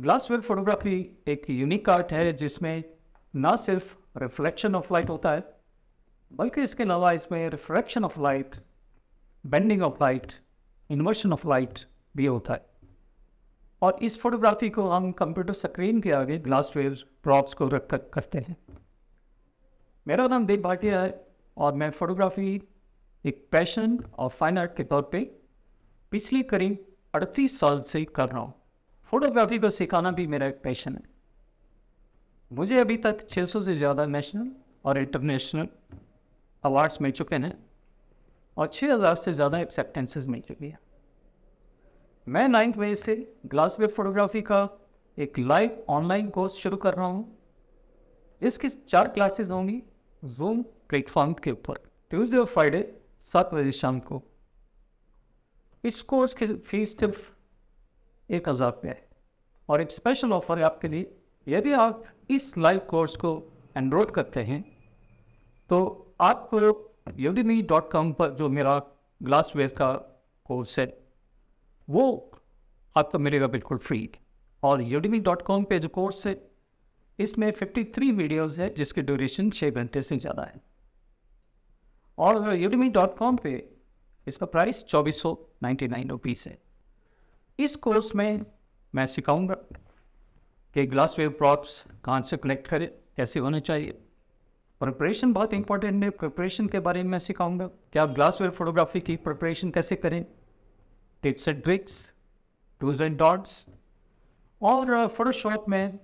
glass photography एक unique art है जिसमें ना सिर्फ रिफ्लेक्शन ऑफ लाइट होता है बल्कि इसके अलावा इसमें refraction of light bending of light inversion of light भी होता है और इस फोटोग्राफी को हम कंप्यूटर स्क्रीन के आगे ग्लास प्रॉप्स को रख कर करते हैं मेरा नाम देव भाटिया है और मैं फोटोग्राफी एक पैशन और फाइन आर्ट के तौर पे पिछले करीब अड़तीस साल से कर रहा हूँ फोटोग्राफी को सिखाना भी मेरा एक पैशन है मुझे अभी तक 600 से ज़्यादा नेशनल और इंटरनेशनल अवार्ड्स मिल चुके हैं और 6000 से ज़्यादा एक्सेप्टेंसेस मिल चुकी है मैं नाइन्थ मई से वेब फोटोग्राफी का एक लाइव ऑनलाइन कोर्स शुरू कर रहा हूँ इसकी चार क्लासेस होंगी जूम प्लेटफॉर्म के ऊपर ट्यूसडे और फ्राइडे सात बजे शाम को इस कोर्स की फीस सिर्फ एक हज़ार रुपये और एक स्पेशल ऑफ़र है आपके लिए यदि आप इस लाइव कोर्स को एनरोल करते हैं तो आप यूडीमी डॉट कॉम पर जो मेरा ग्लासवेयर का कोर्स है वो आपको मिलेगा बिल्कुल फ्री और यूडीमी डॉट कॉम पर जो कोर्स है इसमें 53 वीडियोज़ है जिसके ड्यूरेशन छः घंटे से ज़्यादा है और यूडीमी डॉट कॉम पर इसका प्राइस चौबीस सौ नाइन्टी नाइन रुपीज़ है इस कोर्स में मैं सिखाऊंगा कि ग्लास वेव प्रॉप्स कहाँ से कनेक्ट करें कैसे होने चाहिए प्रिपरेशन बहुत इंपॉर्टेंट है प्रिपरेशन के बारे में मैं सिखाऊंगा कि आप ग्लास वेव फोटोग्राफी की प्रिपरेशन कैसे करें tips and tricks twos and dots और फोटोशॉप uh, में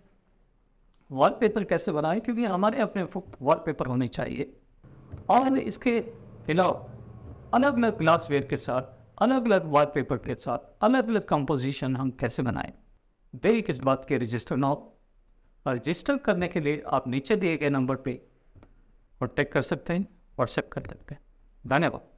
वॉल पेपर कैसे बनाएं क्योंकि हमारे अपने वॉल पेपर होने चाहिए और इसके अलावा अलग अलग ग्लास वेयर के साथ अलग अलग पेपर के साथ अलग अलग कंपोजिशन हम कैसे बनाएं देरी किस बात के रजिस्टर नाउ रजिस्टर करने के लिए आप नीचे दिए गए नंबर पे और टेक कर सकते हैं व्हाट्सएप कर सकते हैं धन्यवाद